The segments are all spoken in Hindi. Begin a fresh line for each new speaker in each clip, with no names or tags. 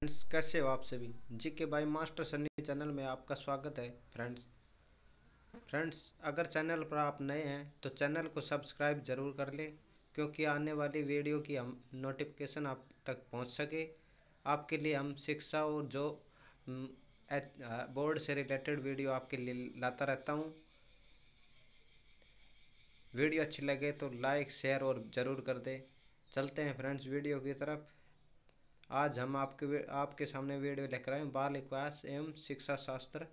फ्रेंड्स कैसे हो आप सभी जी के बाई मास्टर सन्नी चैनल में आपका स्वागत है फ्रेंड्स फ्रेंड्स अगर चैनल पर आप नए हैं तो चैनल को सब्सक्राइब जरूर कर लें क्योंकि आने वाली वीडियो की हम नोटिफिकेशन आप तक पहुंच सके आपके लिए हम शिक्षा और जो बोर्ड से रिलेटेड वीडियो आपके लिए लाता रहता हूँ वीडियो अच्छी लगे तो लाइक शेयर और ज़रूर कर दें चलते हैं फ्रेंड्स वीडियो की तरफ आज हम आपके आपके सामने वीडियो लिख रहे हैं बाल विकास एवं शिक्षा शास्त्र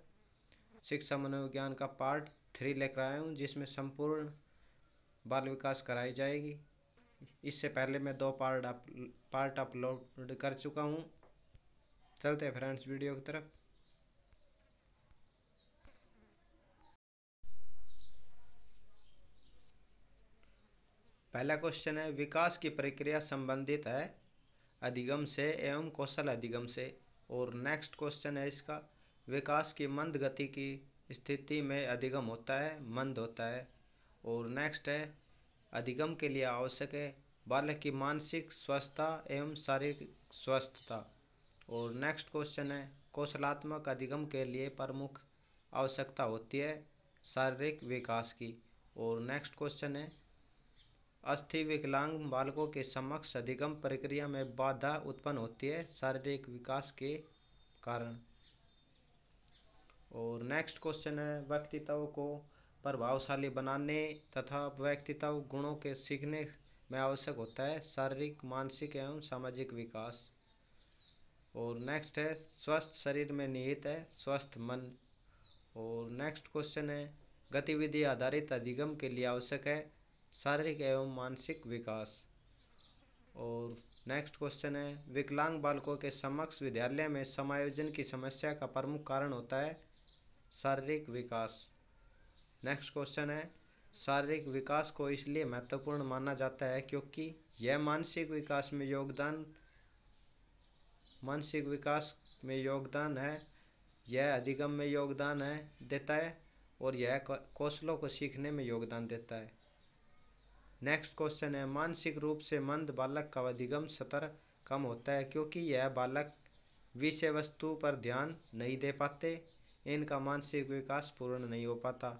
शिक्षा मनोविज्ञान का पार्ट थ्री लिख रहा हूँ जिसमें संपूर्ण बाल विकास कराई जाएगी इससे पहले मैं दो पार्ट अप पार्ट अपलोड कर चुका हूँ चलते हैं फ्रेंड्स वीडियो की तरफ पहला क्वेश्चन है विकास की प्रक्रिया संबंधित है अधिगम से एवं कौशल अधिगम से और नेक्स्ट क्वेश्चन है इसका विकास की मंद गति की स्थिति में अधिगम होता है मंद होता है और नेक्स्ट है अधिगम के लिए आवश्यक है बालक की मानसिक स्वस्थता एवं शारीरिक स्वस्थता और नेक्स्ट क्वेश्चन है कौशलात्मक अधिगम के लिए प्रमुख आवश्यकता होती है शारीरिक विकास की और नेक्स्ट क्वेश्चन है अस्थि विकलांग बालकों के समक्ष अधिगम प्रक्रिया में बाधा उत्पन्न होती है शारीरिक विकास के कारण और नेक्स्ट क्वेश्चन है व्यक्तित्व को प्रभावशाली बनाने तथा व्यक्तित्व गुणों के सीखने में आवश्यक होता है शारीरिक मानसिक एवं सामाजिक विकास और नेक्स्ट है स्वस्थ शरीर में निहित है स्वस्थ मन और नेक्स्ट क्वेश्चन है गतिविधि आधारित अधिगम के लिए आवश्यक है शारीरिक एवं मानसिक विकास और नेक्स्ट क्वेश्चन है विकलांग बालकों के समक्ष विद्यालय में समायोजन की समस्या का प्रमुख कारण होता है शारीरिक विकास नेक्स्ट क्वेश्चन है शारीरिक विकास को इसलिए महत्वपूर्ण माना जाता है क्योंकि यह मानसिक विकास में योगदान मानसिक विकास में योगदान है यह अधिगम में योगदान है देता है और यह कौशलों को सीखने में योगदान देता है नेक्स्ट क्वेश्चन है मानसिक रूप से मंद बालक का अधिगम सतर कम होता है क्योंकि यह बालक विषय वस्तु पर ध्यान नहीं दे पाते इनका मानसिक विकास पूर्ण नहीं हो पाता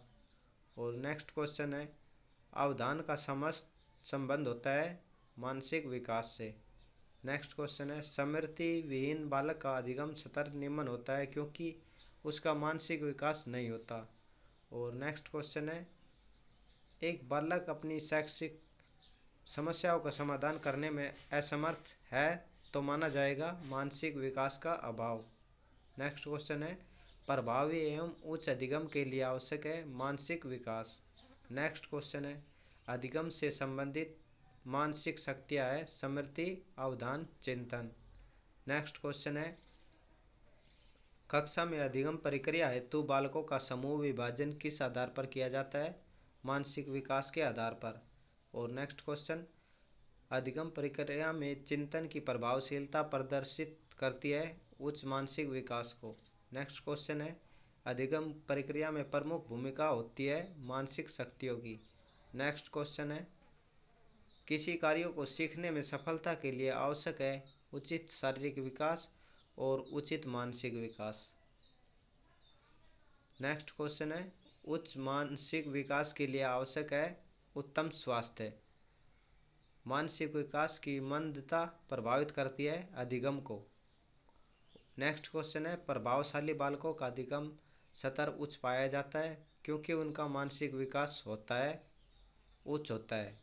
और नेक्स्ट क्वेश्चन है अवधान का समस्त संबंध होता है मानसिक विकास से नेक्स्ट क्वेश्चन है समृद्धि विहीन बालक का अधिगम सतर निम्न होता है क्योंकि उसका मानसिक विकास नहीं होता और नेक्स्ट क्वेश्चन है एक बालक अपनी शैक्षिक समस्याओं का समाधान करने में असमर्थ है तो माना जाएगा मानसिक विकास का अभाव नेक्स्ट क्वेश्चन है प्रभावी एवं उच्च अधिगम के लिए आवश्यक है मानसिक विकास नेक्स्ट क्वेश्चन है अधिगम से संबंधित मानसिक शक्तियाँ है समृद्धि अवधान चिंतन नेक्स्ट क्वेश्चन है कक्षा में अधिगम प्रक्रिया हेतु बालकों का समूह विभाजन किस आधार पर किया जाता है मानसिक विकास के आधार पर और नेक्स्ट क्वेश्चन अधिगम प्रक्रिया में चिंतन की प्रभावशीलता प्रदर्शित करती है उच्च मानसिक विकास को नेक्स्ट क्वेश्चन है अधिगम प्रक्रिया में प्रमुख भूमिका होती है मानसिक शक्तियों की नेक्स्ट क्वेश्चन है किसी कार्यों को सीखने में सफलता के लिए आवश्यक है उचित शारीरिक विकास और उचित मानसिक विकास नेक्स्ट क्वेश्चन है उच्च मानसिक विकास के लिए आवश्यक है उत्तम स्वास्थ्य मानसिक विकास की मंदता प्रभावित करती है अधिगम को नेक्स्ट क्वेश्चन है प्रभावशाली बालकों का अधिगम सतर उच्च पाया जाता है क्योंकि उनका मानसिक विकास होता है उच्च होता है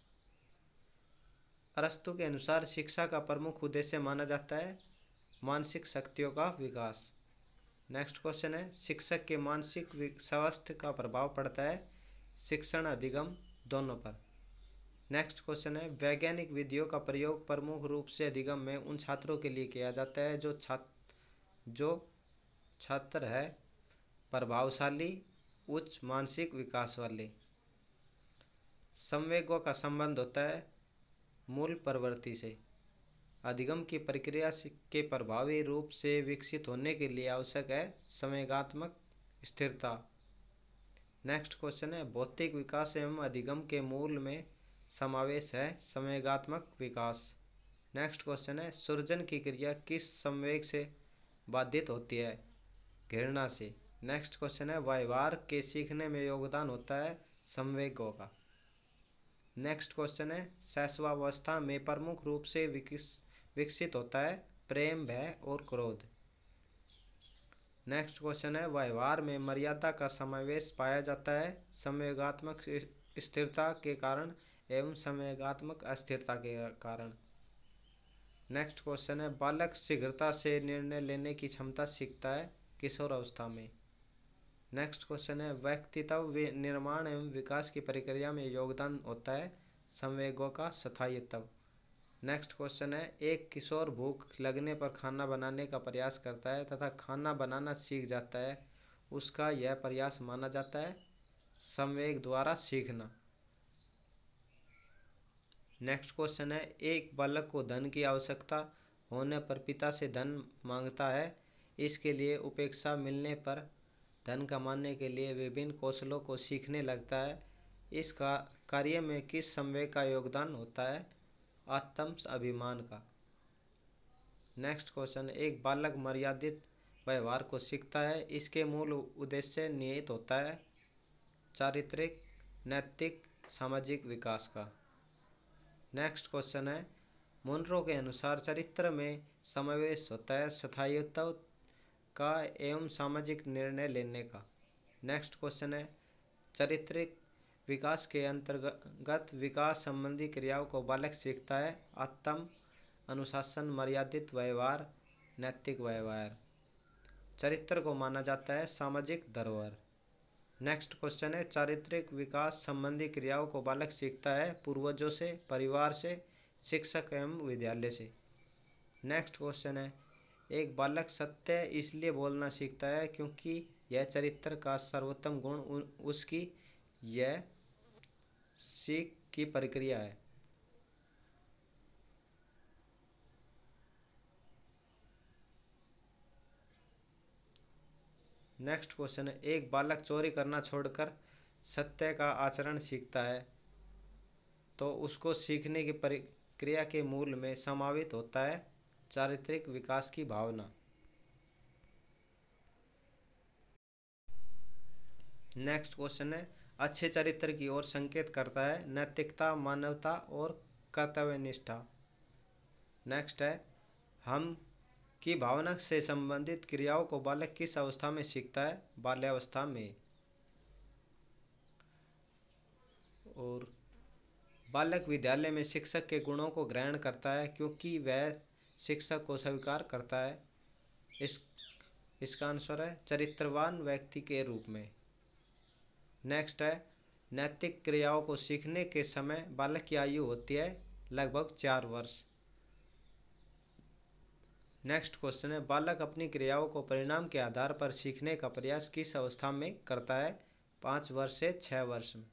अरस्तु के अनुसार शिक्षा का प्रमुख उद्देश्य माना जाता है मानसिक शक्तियों का विकास नेक्स्ट क्वेश्चन है शिक्षक के मानसिक स्वास्थ्य का प्रभाव पड़ता है शिक्षण अधिगम दोनों पर नेक्स्ट क्वेश्चन है वैज्ञानिक विधियों का प्रयोग प्रमुख रूप से अधिगम में उन छात्रों के लिए किया जाता है जो छात्र जो छात्र है प्रभावशाली उच्च मानसिक विकास वाले संवेगों का संबंध होता है मूल प्रवृत्ति से अधिगम की प्रक्रिया के प्रभावी रूप से विकसित होने के लिए आवश्यक है समयगात्मक स्थिरता नेक्स्ट क्वेश्चन है भौतिक विकास एवं अधिगम के मूल में समावेश है समयगात्मक विकास नेक्स्ट क्वेश्चन है सृजन की क्रिया किस संवेग से बाधित होती है घृणा से नेक्स्ट क्वेश्चन है व्यवहार के सीखने में योगदान होता है संवेगों का नेक्स्ट क्वेश्चन है शैशवावस्था में प्रमुख रूप से विकस विकसित होता है प्रेम भय और क्रोध नेक्स्ट क्वेश्चन है व्यवहार में मर्यादा का समावेश पाया जाता है संवेगात्मक स्थिरता के कारण एवं संवेगात्मक अस्थिरता के कारण नेक्स्ट क्वेश्चन है बालक शीघ्रता से निर्णय लेने की क्षमता सीखता है किशोर अवस्था में नेक्स्ट क्वेश्चन है व्यक्तित्व निर्माण एवं विकास की प्रक्रिया में योगदान होता है संवेगों का स्थायित्व नेक्स्ट क्वेश्चन है एक किशोर भूख लगने पर खाना बनाने का प्रयास करता है तथा खाना बनाना सीख जाता है उसका यह प्रयास माना जाता है संवेग द्वारा सीखना नेक्स्ट क्वेश्चन है एक बालक को धन की आवश्यकता होने पर पिता से धन मांगता है इसके लिए उपेक्षा मिलने पर धन कमाने के लिए विभिन्न कौशलों को सीखने लगता है इस कार्य में किस संवेग का योगदान होता है आत्मस अभिमान का नेक्स्ट क्वेश्चन एक बालक मर्यादित व्यवहार को सीखता है इसके मूल उद्देश्य निहित होता है चारित्रिक नैतिक सामाजिक विकास का नेक्स्ट क्वेश्चन है मुनरो के अनुसार चरित्र में समावेश होता है स्थायित्व का एवं सामाजिक निर्णय लेने का नेक्स्ट क्वेश्चन है चरित्रिक विकास के अंतर्गत विकास संबंधी क्रियाओं को बालक सीखता है आत्म अनुशासन मर्यादित व्यवहार नैतिक व्यवहार चरित्र को माना जाता है सामाजिक धरोहर नेक्स्ट क्वेश्चन है चारित्रिक विकास संबंधी क्रियाओं को बालक सीखता है पूर्वजों से परिवार से शिक्षक एवं विद्यालय से नेक्स्ट क्वेश्चन है एक बालक सत्य इसलिए बोलना सीखता है क्योंकि यह चरित्र का सर्वोत्तम गुण उसकी यह सीख की प्रक्रिया है नेक्स्ट क्वेश्चन है एक बालक चोरी करना छोड़कर सत्य का आचरण सीखता है तो उसको सीखने की प्रक्रिया के मूल में समावित होता है चारित्रिक विकास की भावना नेक्स्ट क्वेश्चन है अच्छे चरित्र की ओर संकेत करता है नैतिकता मानवता और कर्तव्यनिष्ठा नेक्स्ट है हम की भावना से संबंधित क्रियाओं को बालक किस अवस्था में सीखता है बाल्यावस्था में और बालक विद्यालय में शिक्षक के गुणों को ग्रहण करता है क्योंकि वह शिक्षक को स्वीकार करता है इस इसका आंसर है चरित्रवान व्यक्ति के रूप में नेक्स्ट है नैतिक क्रियाओं को सीखने के समय बालक की आयु होती है लगभग चार वर्ष नेक्स्ट क्वेश्चन है बालक अपनी क्रियाओं को परिणाम के आधार पर सीखने का प्रयास किस अवस्था में करता है पाँच वर्ष से छः वर्ष में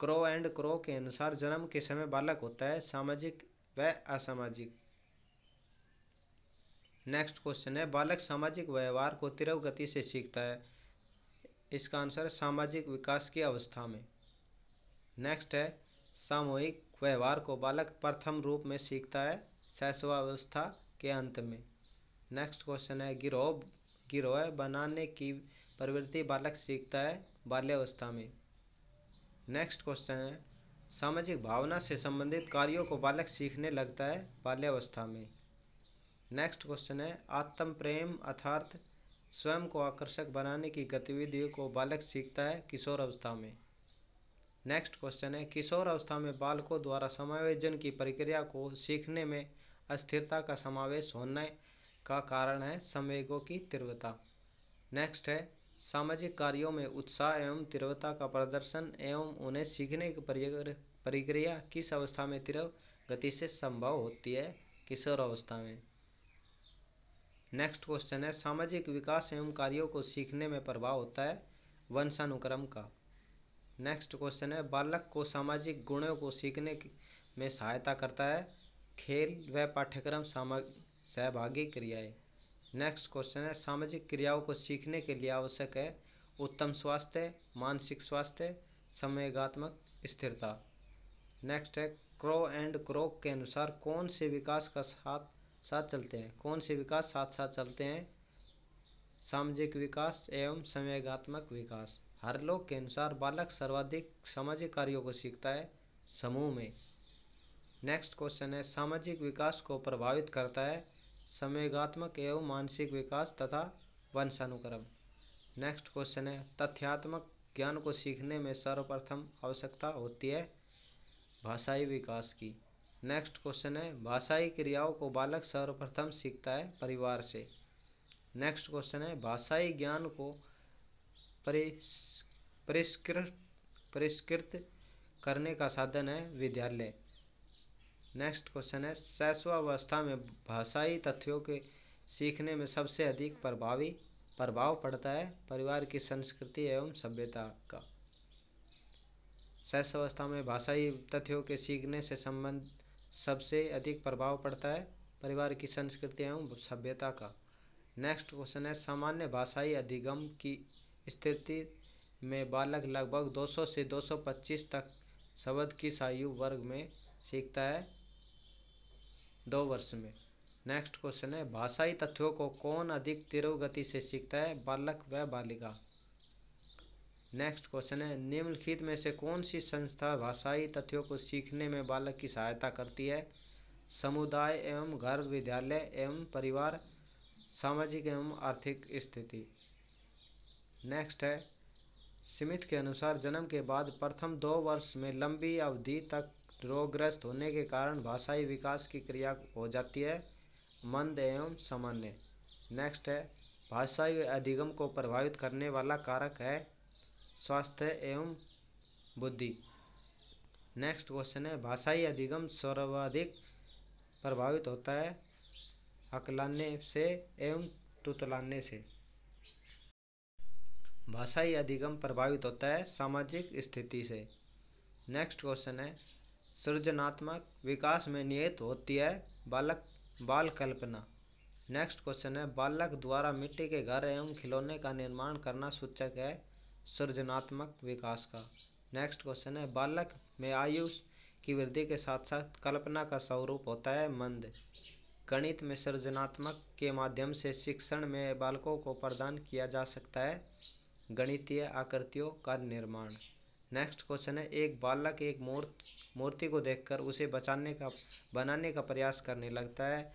क्रो एंड क्रो के अनुसार जन्म के समय बालक होता है सामाजिक व असामाजिक नेक्स्ट क्वेश्चन है बालक सामाजिक व्यवहार को तिरव गति से सीखता है इसका आंसर सामाजिक विकास की अवस्था में नेक्स्ट है सामूहिक व्यवहार को बालक प्रथम रूप में सीखता है शैशवावस्था के अंत में नेक्स्ट क्वेश्चन है गिरोह गिरोह बनाने की प्रवृत्ति बालक सीखता है बाल्यावस्था में नेक्स्ट क्वेश्चन है सामाजिक भावना से संबंधित कार्यों को बालक सीखने लगता है बाल्यावस्था में नेक्स्ट क्वेश्चन है आत्म प्रेम अर्थार्थ स्वयं को आकर्षक बनाने की गतिविधियों को बालक सीखता है किशोर अवस्था में नेक्स्ट क्वेश्चन है किशोर अवस्था में बालकों द्वारा समायोजन की प्रक्रिया को सीखने में अस्थिरता का समावेश होने का कारण है संवेगों की तीव्रता नेक्स्ट है सामाजिक कार्यों में उत्साह एवं तीव्रता का प्रदर्शन एवं उन्हें सीखने की प्रक्रिया किस अवस्था में तीव्र गति से संभव होती है किशोर अवस्था में नेक्स्ट क्वेश्चन है सामाजिक विकास एवं कार्यों को सीखने में प्रभाव होता है वंशानुक्रम का नेक्स्ट क्वेश्चन है बालक को सामाजिक गुणों को सीखने में सहायता करता है खेल व पाठ्यक्रम सहभागी क्रियाएं नेक्स्ट क्वेश्चन है सामाजिक क्रियाओं को सीखने के लिए आवश्यक है उत्तम स्वास्थ्य मानसिक स्वास्थ्य संवेगात्मक स्थिरता नेक्स्ट है क्रो एंड क्रोक के अनुसार कौन से विकास का साथ साथ चलते हैं कौन से विकास साथ साथ चलते हैं सामाजिक विकास एवं संवेगात्मक विकास हर लोग के अनुसार बालक सर्वाधिक सामाजिक कार्यों को सीखता है समूह में नेक्स्ट क्वेश्चन है सामाजिक विकास को प्रभावित करता है संवेगात्मक एवं मानसिक विकास तथा वंशानुक्रम नेक्स्ट क्वेश्चन है तथ्यात्मक ज्ञान को सीखने में सर्वप्रथम आवश्यकता होती है भाषाई विकास की नेक्स्ट क्वेश्चन है भाषाई क्रियाओं को बालक सर्वप्रथम सीखता है परिवार से नेक्स्ट क्वेश्चन है भाषाई ज्ञान को परिष्कृत परिष्कृत करने का साधन है विद्यालय नेक्स्ट क्वेश्चन है शैशवावस्था में भाषाई तथ्यों के सीखने में सबसे अधिक प्रभावी प्रभाव पड़ता है परिवार की संस्कृति एवं सभ्यता का शैशवावस्था में भाषाई तथ्यों के सीखने से संबंध सबसे अधिक प्रभाव पड़ता है परिवार की संस्कृति एवं सभ्यता का नेक्स्ट क्वेश्चन है सामान्य भाषाई अधिगम की स्थिति में बालक लगभग 200 से 225 तक शब्द किस आयु वर्ग में सीखता है दो वर्ष में नेक्स्ट क्वेश्चन है भाषाई तथ्यों को कौन अधिक तीव्र गति से सीखता है बालक व बालिका नेक्स्ट क्वेश्चन है निम्नलिखित में से कौन सी संस्था भाषाई तथ्यों को सीखने में बालक की सहायता करती है समुदाय एवं घर विद्यालय एवं परिवार सामाजिक एवं आर्थिक स्थिति नेक्स्ट है स्मिथ के अनुसार जन्म के बाद प्रथम दो वर्ष में लंबी अवधि तक रोगग्रस्त होने के कारण भाषाई विकास की क्रिया हो जाती है मंद एवं सामान्य नेक्स्ट है भाषाई अधिगम को प्रभावित करने वाला कारक है स्वास्थ्य एवं बुद्धि नेक्स्ट क्वेश्चन है भाषाई अधिगम सर्वाधिक प्रभावित होता है हकलाने से एवं तुतलाने से भाषाई अधिगम प्रभावित होता है सामाजिक स्थिति से नेक्स्ट क्वेश्चन है सृजनात्मक विकास में नियत होती है बालक बाल कल्पना नेक्स्ट क्वेश्चन है बालक द्वारा मिट्टी के घर एवं खिलौने का निर्माण करना सूचक है सृजनात्मक विकास का नेक्स्ट क्वेश्चन है बालक में आयु की वृद्धि के साथ साथ कल्पना का स्वरूप होता है मंद गणित में सृजनात्मक के माध्यम से शिक्षण में बालकों को प्रदान किया जा सकता है गणितीय आकृतियों का निर्माण नेक्स्ट क्वेश्चन है एक बालक एक मूर्त मूर्ति को देखकर उसे बचाने का बनाने का प्रयास करने लगता है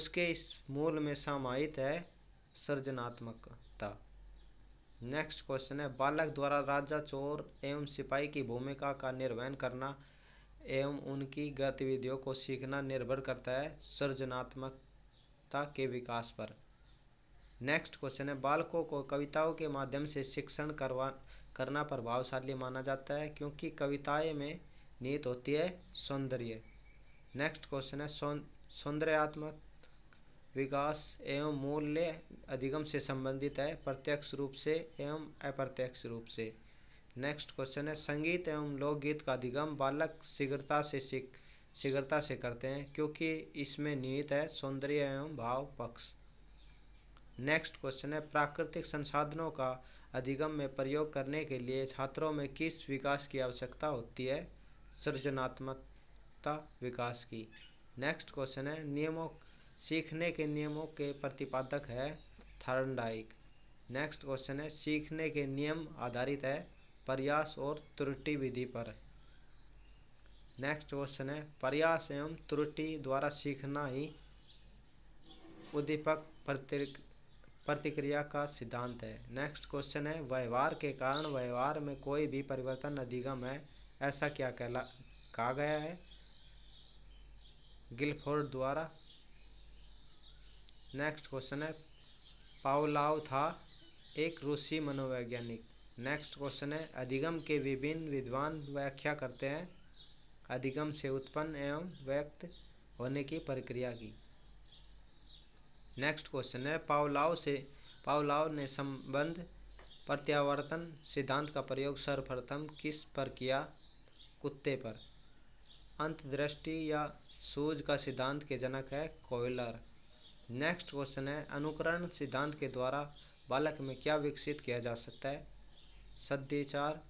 उसके इस मूल में समाहित है सृजनात्मकता नेक्स्ट क्वेश्चन है बालक द्वारा राजा चोर एवं सिपाही की भूमिका का निर्वहन करना एवं उनकी गतिविधियों को सीखना निर्भर करता है सृजनात्मकता के विकास पर नेक्स्ट क्वेश्चन है बालकों को कविताओं के माध्यम से शिक्षण करवा करना प्रभावशाली माना जाता है क्योंकि कविताएं में नीत होती है सौंदर्य नेक्स्ट क्वेश्चन है सौंदर्यात्मक विकास एवं मूल्य अधिगम से संबंधित है प्रत्यक्ष रूप से एवं अप्रत्यक्ष रूप से नेक्स्ट क्वेश्चन है संगीत एवं लोकगीत का अधिगम बालक शीघ्रता से सीख शीघ्रता से करते हैं क्योंकि इसमें निहित है सौंदर्य एवं भाव पक्ष नेक्स्ट क्वेश्चन है प्राकृतिक संसाधनों का अधिगम में प्रयोग करने के लिए छात्रों में किस विकास की आवश्यकता होती है सृजनात्मकता विकास की नेक्स्ट क्वेश्चन है नियमों सीखने के नियमों के प्रतिपादक है थर्नडाइक नेक्स्ट क्वेश्चन है सीखने के नियम आधारित है प्रयास और त्रुटि विधि पर नेक्स्ट क्वेश्चन है प्रयास एवं त्रुटि द्वारा सीखना ही उद्दीपक प्रतिक्रिया का सिद्धांत है नेक्स्ट क्वेश्चन है व्यवहार के कारण व्यवहार में कोई भी परिवर्तन अधिगम है ऐसा क्या कहला कहा गया है गिलफोर्ड द्वारा नेक्स्ट क्वेश्चन है पाओलाव था एक रूसी मनोवैज्ञानिक नेक्स्ट क्वेश्चन है अधिगम के विभिन्न विद्वान व्याख्या करते हैं अधिगम से उत्पन्न एवं व्यक्त होने की प्रक्रिया की नेक्स्ट क्वेश्चन है पाओलाव से पाओलाव ने संबंध प्रत्यावर्तन सिद्धांत का प्रयोग सर्वप्रथम किस पर किया कुत्ते पर अंतदृष्टि या सूझ का सिद्धांत के जनक है कोयलर नेक्स्ट क्वेश्चन है अनुकरण सिद्धांत के द्वारा बालक में क्या विकसित किया जा सकता है सदाचार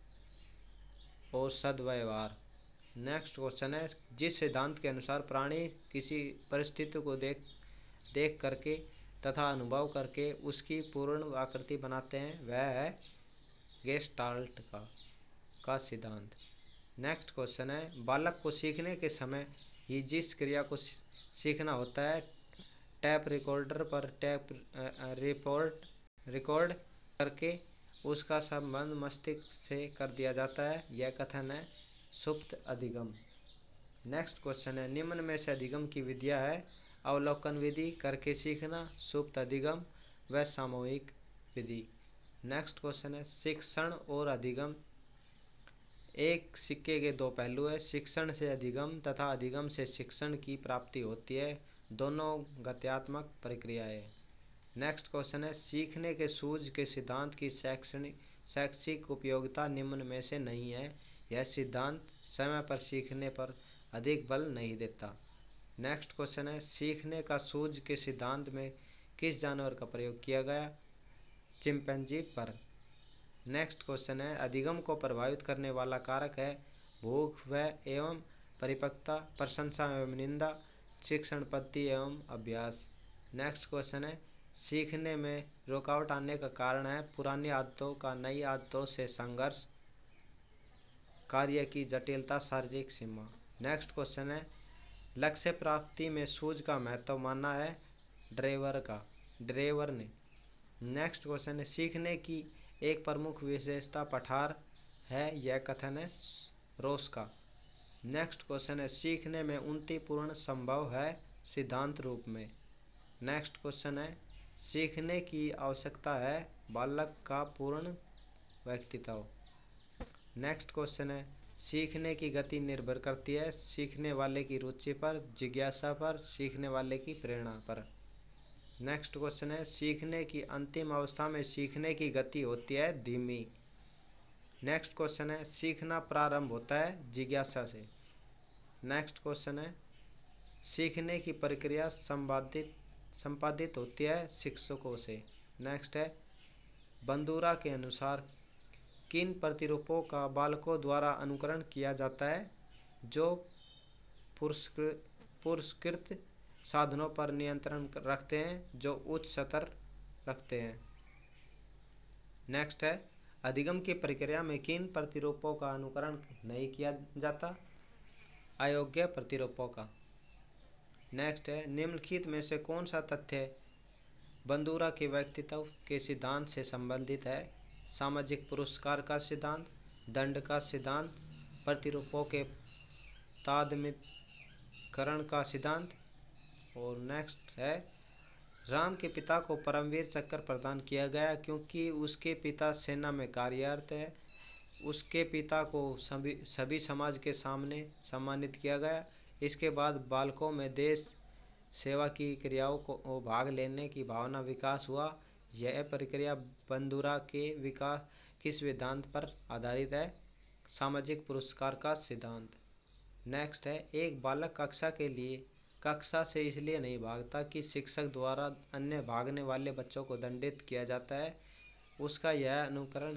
और सद्व्यवहार नेक्स्ट क्वेश्चन है जिस सिद्धांत के अनुसार प्राणी किसी परिस्थिति को देख देख करके तथा अनुभव करके उसकी पूर्ण आकृति बनाते हैं वह है गेस्टाल्ट का का सिद्धांत नेक्स्ट क्वेश्चन है बालक को सीखने के समय ही जिस क्रिया को सीखना होता है टैप रिकॉर्डर पर टैप रिपोर्ट रिकॉर्ड करके उसका संबंध मस्तिष्क से कर दिया जाता है यह कथन है सुप्त अधिगम नेक्स्ट क्वेश्चन है निम्न में से अधिगम की विद्या है अवलोकन विधि करके सीखना सुप्त अधिगम व सामूहिक विधि नेक्स्ट क्वेश्चन है शिक्षण और अधिगम एक सिक्के के दो पहलू है शिक्षण से अधिगम तथा अधिगम से शिक्षण की प्राप्ति होती है दोनों गत्यात्मक प्रक्रियाएं नेक्स्ट क्वेश्चन है सीखने के सूझ के सिद्धांत की शैक्षणिक शैक्षिक उपयोगिता निम्न में से नहीं है यह सिद्धांत समय पर सीखने पर अधिक बल नहीं देता नेक्स्ट क्वेश्चन है सीखने का सूझ के सिद्धांत में किस जानवर का प्रयोग किया गया चिमपेंजी पर नेक्स्ट क्वेश्चन है अधिगम को प्रभावित करने वाला कारक है भूख व एवं परिपक्वता प्रशंसा एवं निंदा शिक्षण पद्धति एवं अभ्यास नेक्स्ट क्वेश्चन है सीखने में रुकावट आने का कारण है पुरानी आदतों का नई आदतों से संघर्ष कार्य की जटिलता शारीरिक सीमा नेक्स्ट क्वेश्चन है लक्ष्य प्राप्ति में सूझ का महत्व माना है ड्रेवर का ड्रेवर ने नेक्स्ट क्वेश्चन है सीखने की एक प्रमुख विशेषता पठार है यह कथन है रोस का नेक्स्ट क्वेश्चन है सीखने में उन्नति पूर्ण संभव है सिद्धांत रूप में नेक्स्ट क्वेश्चन है सीखने की आवश्यकता है बालक का पूर्ण व्यक्तित्व नेक्स्ट क्वेश्चन है सीखने की गति निर्भर करती है सीखने वाले की रुचि पर जिज्ञासा पर सीखने वाले की प्रेरणा पर नेक्स्ट क्वेश्चन है सीखने की अंतिम अवस्था में सीखने की गति होती है धीमी नेक्स्ट क्वेश्चन है सीखना प्रारंभ होता है जिज्ञासा से नेक्स्ट क्वेश्चन है सीखने की प्रक्रिया संपादित संपादित होती है शिक्षकों से नेक्स्ट है बंदूरा के अनुसार किन प्रतिरूपों का बालकों द्वारा अनुकरण किया जाता है जो पुरस्कृत पुरस्कृत साधनों पर नियंत्रण रखते हैं जो उच्च स्तर रखते हैं नेक्स्ट है अधिगम की प्रक्रिया में किन प्रतिरूपों का अनुकरण नहीं किया जाता अयोग्य प्रतिरूपों का नेक्स्ट है निम्नलिखित में से कौन सा तथ्य बंदूरा के व्यक्तित्व के सिद्धांत से संबंधित है सामाजिक पुरस्कार का सिद्धांत दंड का सिद्धांत प्रतिरूपों के तादमितकरण का सिद्धांत और नेक्स्ट है राम के पिता को परमवीर चक्र प्रदान किया गया क्योंकि उसके पिता सेना में कार्यरत है उसके पिता को सभी सभी समाज के सामने सम्मानित किया गया इसके बाद बालकों में देश सेवा की क्रियाओं को भाग लेने की भावना विकास हुआ यह प्रक्रिया बंधुरा के विकास किस सिद्धांत पर आधारित है सामाजिक पुरस्कार का सिद्धांत नेक्स्ट है एक बालक कक्षा के लिए कक्षा से इसलिए नहीं भागता कि शिक्षक द्वारा अन्य भागने वाले बच्चों को दंडित किया जाता है उसका यह अनुकरण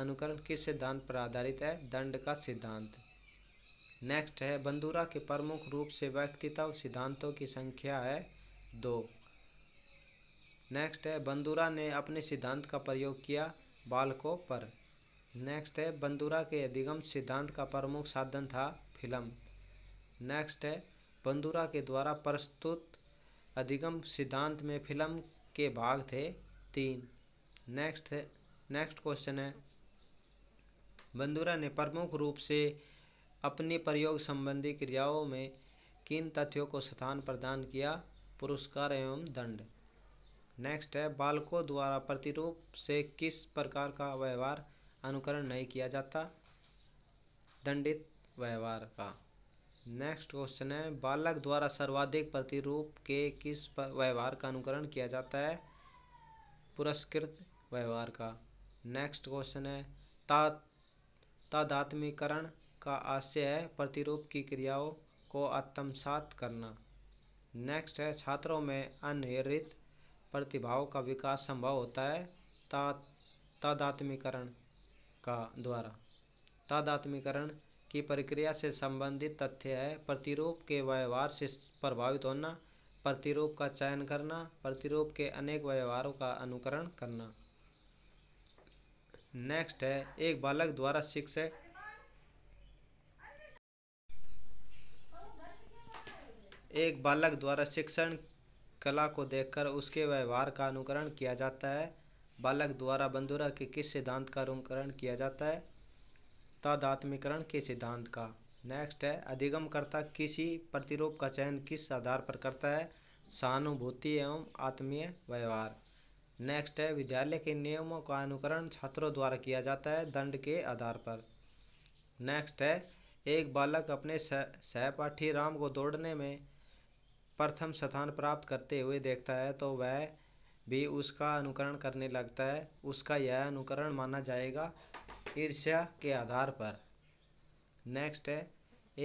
अनुकरण किस सिद्धांत पर आधारित है दंड का सिद्धांत नेक्स्ट है बंदूरा के प्रमुख रूप से व्यक्तित्व सिद्धांतों की संख्या है दो नेक्स्ट है बंदूरा ने अपने सिद्धांत का प्रयोग किया बालकों पर नेक्स्ट है बंदूरा के अधिगम सिद्धांत का प्रमुख साधन था फिल्म नेक्स्ट है बंदूरा के द्वारा प्रस्तुत अधिगम सिद्धांत में फिल्म के भाग थे तीन नेक्स्ट है नेक्स्ट क्वेश्चन है बंदूरा ने प्रमुख रूप से अपनी प्रयोग संबंधी क्रियाओं में किन तथ्यों को स्थान प्रदान किया पुरस्कार एवं दंड नेक्स्ट है बालकों द्वारा प्रतिरूप से किस प्रकार का व्यवहार अनुकरण नहीं किया जाता दंडित व्यवहार का नेक्स्ट क्वेश्चन है बालक द्वारा सर्वाधिक प्रतिरूप के किस व्यवहार का अनुकरण किया जाता है पुरस्कृत व्यवहार का नेक्स्ट क्वेश्चन है ता का आशय है प्रतिरूप की क्रियाओं को आत्मसात करना नेक्स्ट है छात्रों में अनहेरित प्रतिभाओं का विकास संभव होता है ता का द्वारा तादात्मीकरण की प्रक्रिया से संबंधित तथ्य है प्रतिरूप के व्यवहार से प्रभावित होना प्रतिरूप का चयन करना प्रतिरूप के अनेक व्यवहारों का अनुकरण करना नेक्स्ट है एक बालक द्वारा शिक्षक एक बालक द्वारा शिक्षण कला को देखकर उसके व्यवहार का अनुकरण किया जाता है बालक द्वारा बंधुरा के किस सिद्धांत का अनुकरण किया जाता है तादात्मिकरण के सिद्धांत का नेक्स्ट है अधिगमकर्ता किसी प्रतिरूप का चयन किस आधार पर करता है सहानुभूति एवं आत्मीय व्यवहार नेक्स्ट है विद्यालय के नियमों का अनुकरण छात्रों द्वारा किया जाता है दंड के आधार पर नेक्स्ट है एक बालक अपने सहपाठी राम को दौड़ने में प्रथम स्थान प्राप्त करते हुए देखता है तो वह भी उसका अनुकरण करने लगता है उसका यह अनुकरण माना जाएगा ईर्ष्या के आधार पर नेक्स्ट है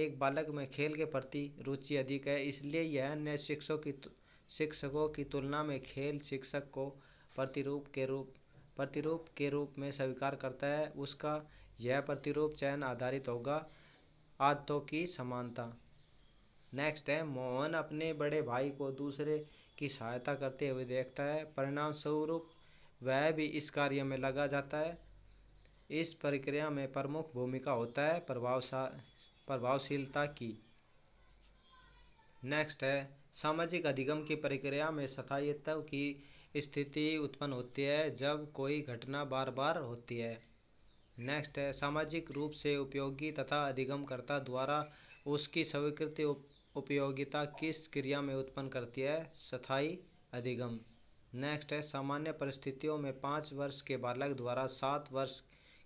एक बालक में खेल के प्रति रुचि अधिक है इसलिए यह अन्य शिक्षकों की शिक्षकों की तुलना में खेल शिक्षक को प्रतिरूप के रूप प्रतिरूप के रूप में स्वीकार करता है उसका यह प्रतिरूप चयन आधारित होगा आदतों की समानता नेक्स्ट है मोहन अपने बड़े भाई को दूसरे की सहायता करते हुए देखता है परिणाम स्वरूप वह भी इस कार्य में लगा जाता है इस प्रक्रिया में प्रमुख भूमिका होता है प्रभावशा प्रभावशीलता की नेक्स्ट है सामाजिक अधिगम की प्रक्रिया में स्थायित्व की स्थिति उत्पन्न होती है जब कोई घटना बार बार होती है नेक्स्ट है सामाजिक रूप से उपयोगी तथा अधिगमकर्ता द्वारा उसकी स्वीकृति उप, उपयोगिता किस क्रिया में उत्पन्न करती है स्थाई अधिगम नेक्स्ट है सामान्य परिस्थितियों में पाँच वर्ष के बालक द्वारा सात वर्ष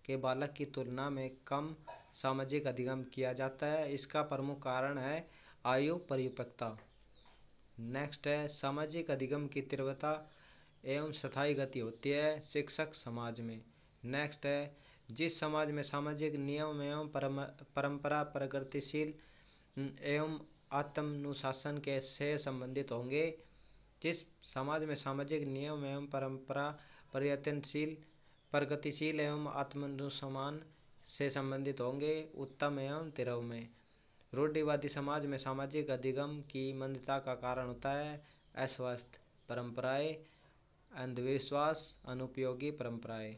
के बालक की तुलना में कम सामाजिक अधिगम किया जाता है इसका प्रमुख कारण है आयु परिपक्वता नेक्स्ट है सामाजिक अधिगम की तीव्रता एवं स्थाई गति होती है शिक्षक समाज में नेक्स्ट है जिस समाज में सामाजिक नियम एवं परम, परंपरा प्रगतिशील एवं के से संबंधित होंगे जिस समाज में सामाजिक नियम एवं परंपरा परिवर्तनशील प्रगतिशील एवं आत्मनुसमान से संबंधित होंगे उत्तम एवं तिरव में रूढ़िवादी समाज में सामाजिक अधिगम की मंदता का कारण होता है अस्वस्थ परंपराएं अंधविश्वास अनुपयोगी परंपराएं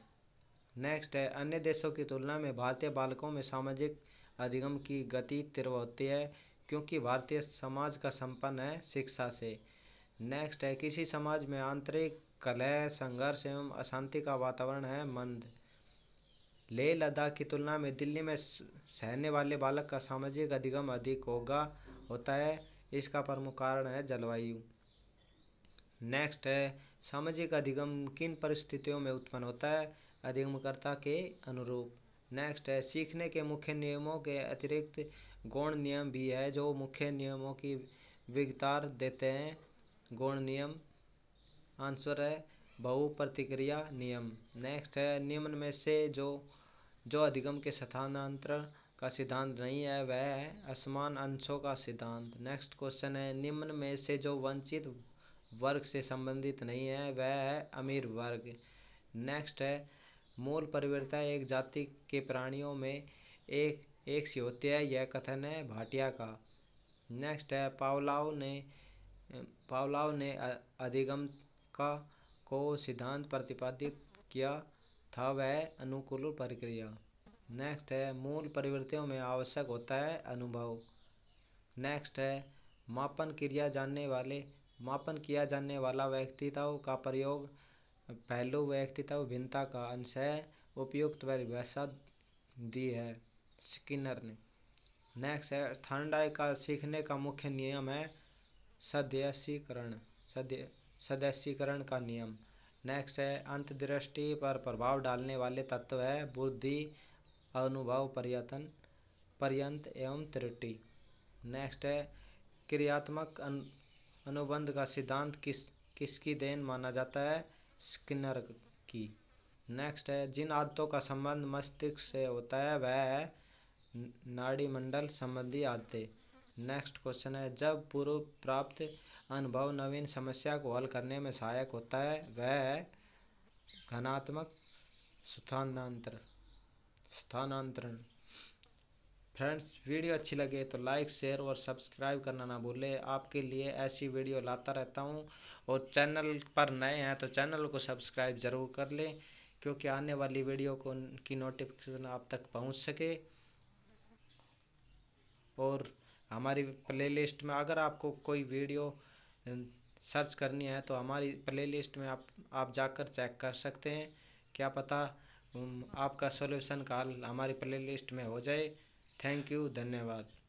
नेक्स्ट है अन्य देशों की तुलना में भारतीय बालकों में सामाजिक अधिगम की गति तीव्र होती है क्योंकि भारतीय समाज का संपन्न है शिक्षा से नेक्स्ट है किसी समाज में आंतरिक कलह संघर्ष एवं अशांति का वातावरण है मंद लेह लद्दाख की तुलना में दिल्ली में सहने वाले बालक का सामाजिक अधिगम अधिक होगा होता है इसका प्रमुख कारण है जलवायु नेक्स्ट है सामाजिक अधिगम किन परिस्थितियों में उत्पन्न होता है अधिगमकर्ता के अनुरूप नेक्स्ट है सीखने के मुख्य नियमों के अतिरिक्त गौण नियम भी है जो मुख्य नियमों की विगतार देते हैं गौण नियम आंसर है बहु प्रतिक्रिया नियम नेक्स्ट है निम्न में से जो जो अधिगम के स्थानांतरण का सिद्धांत नहीं है वह है असमान अंशों का सिद्धांत नेक्स्ट क्वेश्चन है निम्न में से जो वंचित वर्ग से संबंधित नहीं है वह है अमीर वर्ग नेक्स्ट है मूल परिवर्तन एक जाति के प्राणियों में एक एक हैं यह कथन है भाटिया का नेक्स्ट है पावलाव ने पावलाव ने अधिगम का को सिद्धांत प्रतिपादित किया था वह अनुकूल प्रक्रिया नेक्स्ट है मूल परिवर्तियों में आवश्यक होता है अनुभव नेक्स्ट है मापन क्रिया जानने वाले मापन किया जाने वाला व्यक्तित्व का प्रयोग पहलू व्यक्तित्व भिन्नता का अंश है उपयुक्त परिभाषा दी है स्किनर ने नेक्स्ट है थंडाई का सीखने का मुख्य नियम है सदस्यीकरण सद्य सदस्यीकरण का नियम नेक्स्ट है अंतदृष्टि पर प्रभाव डालने वाले तत्व है बुद्धि अनुभव पर्यतन पर्यंत एवं त्रुटि नेक्स्ट है क्रियात्मक अनु, अनुबंध का सिद्धांत किस किसकी देन माना जाता है स्किनर की नेक्स्ट है जिन आदतों का संबंध मस्तिष्क से होता है वह है मंडल संबंधी आते नेक्स्ट क्वेश्चन है जब पूर्व प्राप्त अनुभव नवीन समस्या को हल करने में सहायक होता है वह है घनात्मक स्थानांतरण स्थानांतरण फ्रेंड्स वीडियो अच्छी लगे तो लाइक शेयर और सब्सक्राइब करना ना भूलें आपके लिए ऐसी वीडियो लाता रहता हूँ और चैनल पर नए हैं तो चैनल को सब्सक्राइब ज़रूर कर लें क्योंकि आने वाली वीडियो को की नोटिफिकेशन आप तक पहुँच सके और हमारी प्लेलिस्ट में अगर आपको कोई वीडियो सर्च करनी है तो हमारी प्लेलिस्ट में आप आप जाकर चेक कर सकते हैं क्या पता आपका सॉल्यूशन का हमारी प्लेलिस्ट में हो जाए थैंक यू धन्यवाद